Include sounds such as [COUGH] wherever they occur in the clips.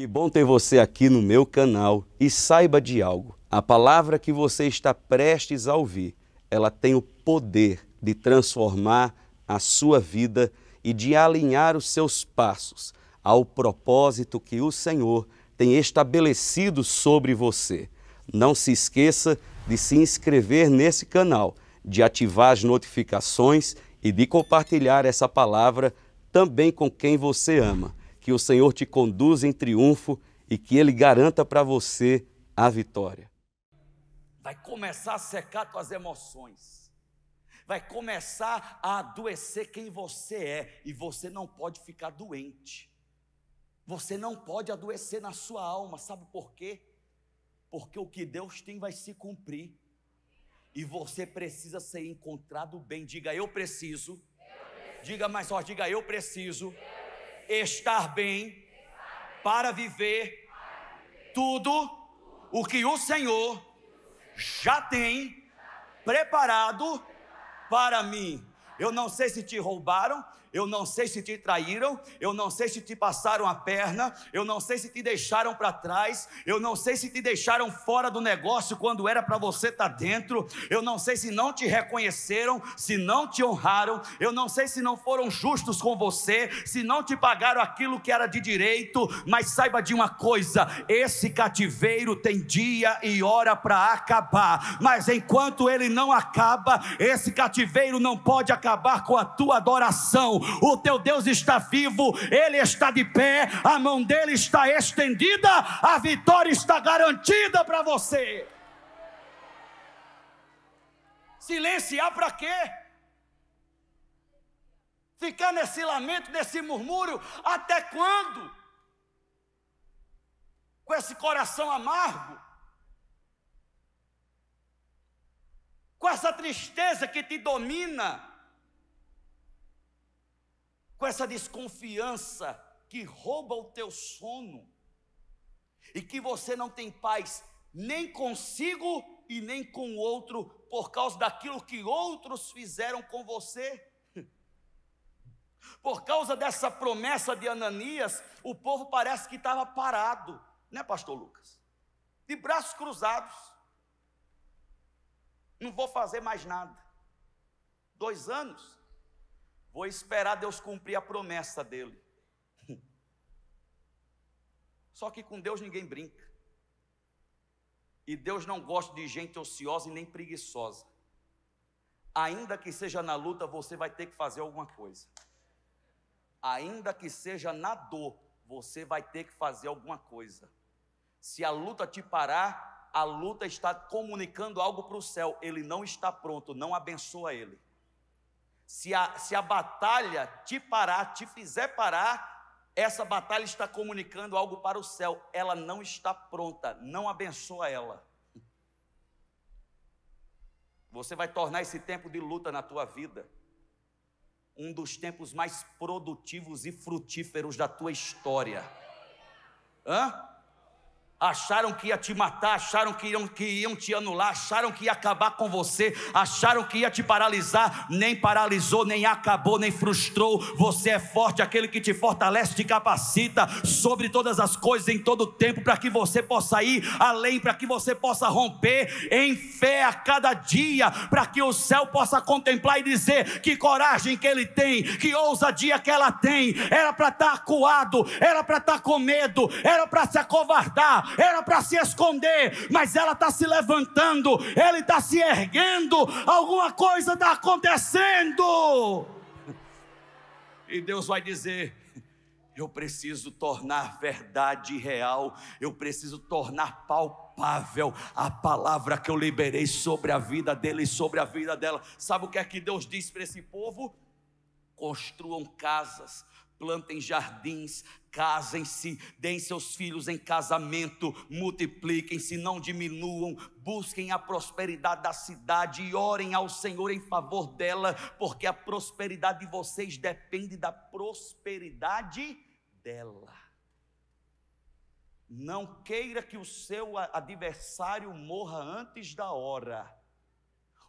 Que bom ter você aqui no meu canal e saiba de algo. A palavra que você está prestes a ouvir, ela tem o poder de transformar a sua vida e de alinhar os seus passos ao propósito que o Senhor tem estabelecido sobre você. Não se esqueça de se inscrever nesse canal, de ativar as notificações e de compartilhar essa palavra também com quem você ama que o Senhor te conduza em triunfo e que Ele garanta para você a vitória. Vai começar a secar tuas emoções, vai começar a adoecer quem você é, e você não pode ficar doente, você não pode adoecer na sua alma, sabe por quê? Porque o que Deus tem vai se cumprir, e você precisa ser encontrado bem. Diga, eu preciso. Eu preciso. Diga mais forte. diga, eu preciso. Eu preciso estar bem para viver tudo o que o Senhor já tem preparado para mim. Eu não sei se te roubaram, eu não sei se te traíram, eu não sei se te passaram a perna, eu não sei se te deixaram para trás, eu não sei se te deixaram fora do negócio quando era para você estar tá dentro, eu não sei se não te reconheceram, se não te honraram, eu não sei se não foram justos com você, se não te pagaram aquilo que era de direito, mas saiba de uma coisa: esse cativeiro tem dia e hora para acabar, mas enquanto ele não acaba, esse cativeiro não pode acabar com a tua adoração o teu Deus está vivo, ele está de pé, a mão dele está estendida, a vitória está garantida para você. Silenciar para quê? Ficar nesse lamento, nesse murmúrio, até quando? Com esse coração amargo? Com essa tristeza que te domina? com essa desconfiança que rouba o teu sono e que você não tem paz nem consigo e nem com o outro por causa daquilo que outros fizeram com você. [LAUGHS] Por causa dessa promessa de Ananias, o povo parece que estava parado, né, pastor Lucas? De braços cruzados. Não vou fazer mais nada. Dois anos, Vou esperar Deus cumprir a promessa dele. [LAUGHS] Só que com Deus ninguém brinca. E Deus não gosta de gente ociosa e nem preguiçosa. Ainda que seja na luta, você vai ter que fazer alguma coisa. Ainda que seja na dor, você vai ter que fazer alguma coisa. Se a luta te parar, a luta está comunicando algo para o céu. Ele não está pronto, não abençoa ele. Se a, se a batalha te parar, te fizer parar, essa batalha está comunicando algo para o céu. Ela não está pronta, não abençoa ela. Você vai tornar esse tempo de luta na tua vida um dos tempos mais produtivos e frutíferos da tua história. Hã? acharam que ia te matar, acharam que iam, que iam te anular, acharam que ia acabar com você, acharam que ia te paralisar, nem paralisou, nem acabou, nem frustrou. Você é forte, aquele que te fortalece, te capacita sobre todas as coisas em todo o tempo, para que você possa ir além, para que você possa romper em fé a cada dia, para que o céu possa contemplar e dizer que coragem que ele tem, que ousadia que ela tem, era para estar tá acuado, era para estar tá com medo, era para se acovardar era para se esconder, mas ela está se levantando, ele está se erguendo, alguma coisa está acontecendo. E Deus vai dizer: eu preciso tornar verdade real, eu preciso tornar palpável a palavra que eu liberei sobre a vida dele e sobre a vida dela. Sabe o que é que Deus diz para esse povo? Construam casas, plantem jardins, casem-se, deem seus filhos em casamento, multipliquem-se, não diminuam, busquem a prosperidade da cidade e orem ao Senhor em favor dela, porque a prosperidade de vocês depende da prosperidade dela. Não queira que o seu adversário morra antes da hora.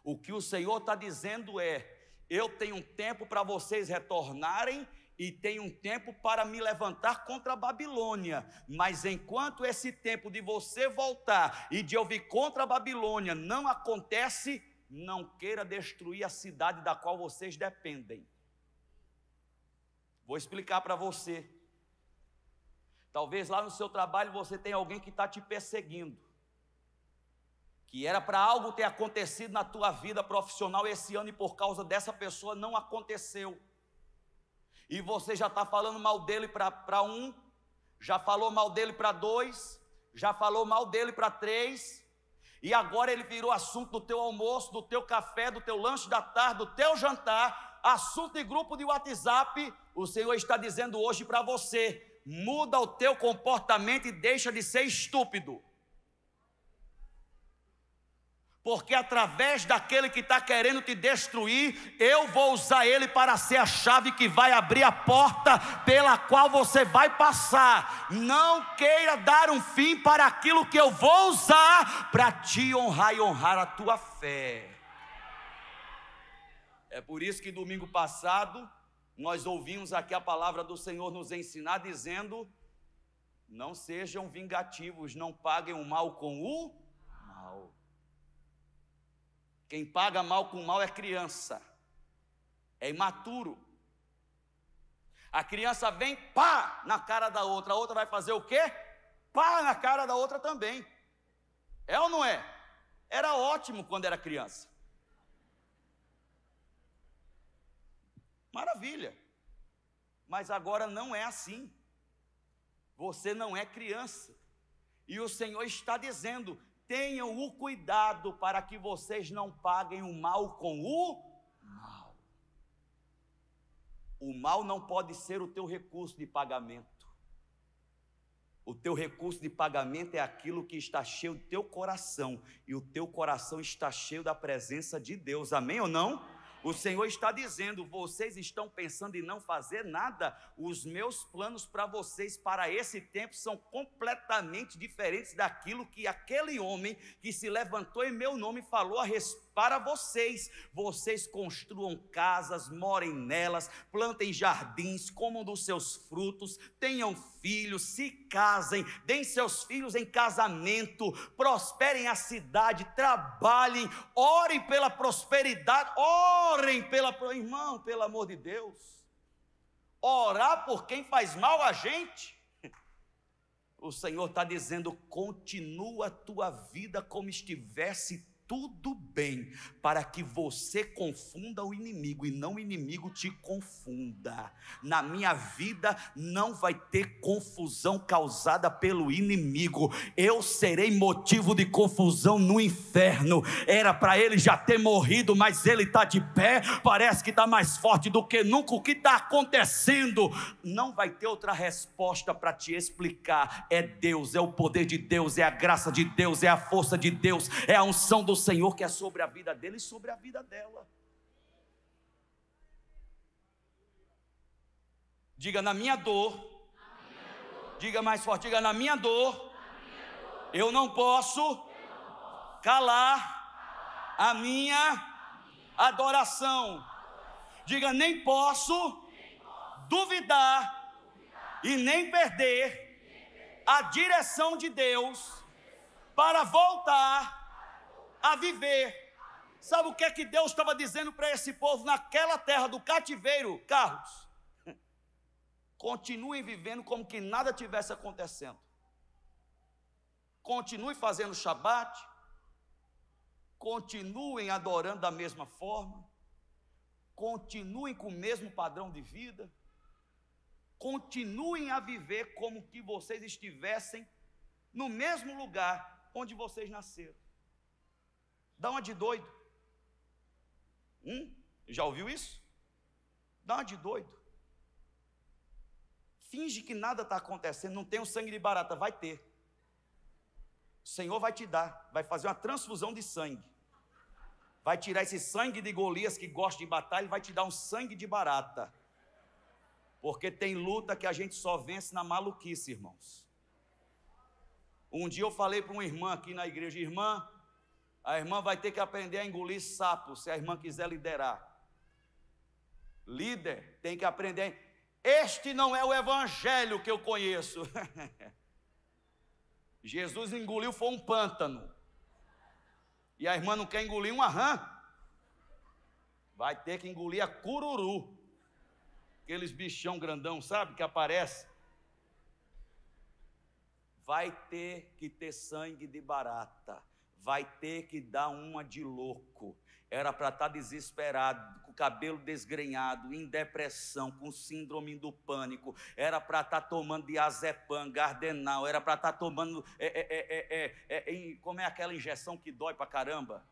O que o Senhor está dizendo é: eu tenho tempo para vocês retornarem e tem um tempo para me levantar contra a Babilônia. Mas enquanto esse tempo de você voltar e de eu vir contra a Babilônia não acontece, não queira destruir a cidade da qual vocês dependem. Vou explicar para você. Talvez lá no seu trabalho você tenha alguém que está te perseguindo. Que era para algo ter acontecido na tua vida profissional esse ano e por causa dessa pessoa não aconteceu e você já está falando mal dele para um, já falou mal dele para dois, já falou mal dele para três, e agora ele virou assunto do teu almoço, do teu café, do teu lanche da tarde, do teu jantar, assunto de grupo de WhatsApp. O Senhor está dizendo hoje para você: muda o teu comportamento e deixa de ser estúpido. Porque através daquele que está querendo te destruir, eu vou usar ele para ser a chave que vai abrir a porta pela qual você vai passar. Não queira dar um fim para aquilo que eu vou usar para te honrar e honrar a tua fé. É por isso que domingo passado nós ouvimos aqui a palavra do Senhor nos ensinar dizendo: não sejam vingativos, não paguem o mal com o quem paga mal com mal é criança, é imaturo. A criança vem pá na cara da outra, a outra vai fazer o quê? Pá na cara da outra também. É ou não é? Era ótimo quando era criança. Maravilha. Mas agora não é assim. Você não é criança. E o Senhor está dizendo: Tenham o cuidado para que vocês não paguem o mal com o mal. O mal não pode ser o teu recurso de pagamento. O teu recurso de pagamento é aquilo que está cheio do teu coração, e o teu coração está cheio da presença de Deus. Amém ou não? O Senhor está dizendo: vocês estão pensando em não fazer nada. Os meus planos para vocês para esse tempo são completamente diferentes daquilo que aquele homem que se levantou em meu nome falou a respeito para vocês. Vocês construam casas, morem nelas, plantem jardins, comam dos seus frutos, tenham filhos, se casem, deem seus filhos em casamento, prosperem a cidade, trabalhem, orem pela prosperidade, orem pela. Irmão, pelo amor de Deus. Orar por quem faz mal a gente. [LAUGHS] O Senhor está dizendo: continua a tua vida como estivesse tudo bem, para que você confunda o inimigo e não o inimigo te confunda. Na minha vida não vai ter confusão causada pelo inimigo. Eu serei motivo de confusão no inferno. Era para ele já ter morrido, mas ele está de pé, parece que está mais forte do que nunca. O que está acontecendo? Não vai ter outra resposta para te explicar. É Deus, é o poder de Deus, é a graça de Deus, é a força de Deus, é a unção do Senhor quer é sobre a vida dele e sobre a vida dela. Diga na minha dor. Na minha dor. Diga mais forte, diga na minha dor. Na minha dor. Eu não posso, eu não posso. calar, calar. A, minha, a minha adoração. adoração. Diga nem posso, nem posso. Duvidar, duvidar e nem perder, nem perder. a direção de Deus para voltar a viver. Sabe o que é que Deus estava dizendo para esse povo naquela terra do cativeiro, Carlos? Continuem vivendo como que nada tivesse acontecendo. Continue fazendo Shabat. Continuem adorando da mesma forma. Continuem com o mesmo padrão de vida. Continuem a viver como que vocês estivessem no mesmo lugar onde vocês nasceram. Dá uma de doido. Hum? Já ouviu isso? Dá uma de doido. Finge que nada está acontecendo, não tem o um sangue de barata, vai ter. O Senhor vai te dar, vai fazer uma transfusão de sangue. Vai tirar esse sangue de Golias que gosta de batalha, e vai te dar um sangue de barata. Porque tem luta que a gente só vence na maluquice, irmãos. Um dia eu falei para uma irmã aqui na igreja, irmã, a irmã vai ter que aprender a engolir sapo se a irmã quiser liderar. Líder tem que aprender. Este não é o evangelho que eu conheço. [LAUGHS] Jesus engoliu foi um pântano. E a irmã não quer engolir uma rã. Vai ter que engolir a cururu. Aqueles bichão grandão, sabe, que aparece. Vai ter que ter sangue de barata vai ter que dar uma de louco. Era para estar desesperado, com o cabelo desgrenhado, em depressão, com síndrome do pânico. Era para estar tomando diazepam, gardenal. Era para estar tomando. É, é, é, como é aquela injeção que dói para caramba?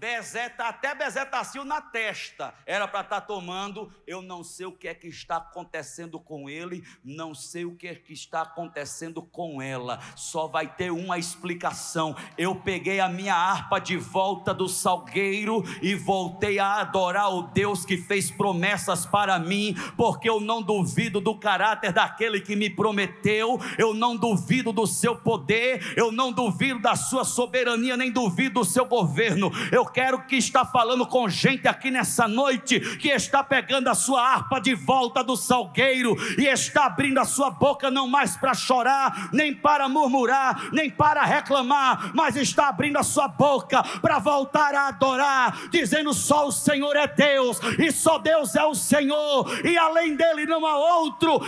Bezeta, até bezetacil tá assim na testa, era para estar tá tomando. Eu não sei o que é que está acontecendo com ele, não sei o que é que está acontecendo com ela. Só vai ter uma explicação. Eu peguei a minha harpa de volta do salgueiro e voltei a adorar o Deus que fez promessas para mim, porque eu não duvido do caráter daquele que me prometeu, eu não duvido do seu poder, eu não duvido da sua soberania, nem duvido do seu governo. Eu quero que está falando com gente aqui nessa noite que está pegando a sua harpa de volta do salgueiro e está abrindo a sua boca não mais para chorar, nem para murmurar, nem para reclamar, mas está abrindo a sua boca para voltar a adorar, dizendo só o Senhor é Deus e só Deus é o Senhor e além dele não há outro.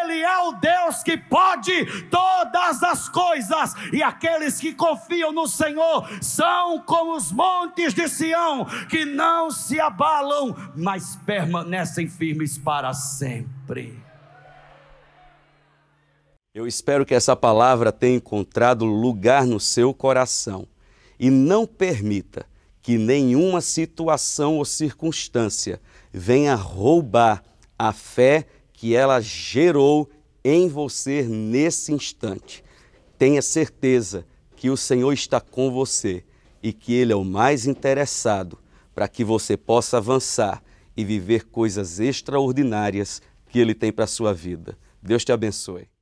Ele é o Deus que pode todas as coisas e aqueles que confiam no Senhor são como os montes filhos de Sião, que não se abalam, mas permanecem firmes para sempre. Eu espero que essa palavra tenha encontrado lugar no seu coração e não permita que nenhuma situação ou circunstância venha roubar a fé que ela gerou em você nesse instante. Tenha certeza que o Senhor está com você e que Ele é o mais interessado para que você possa avançar e viver coisas extraordinárias que Ele tem para a sua vida. Deus te abençoe.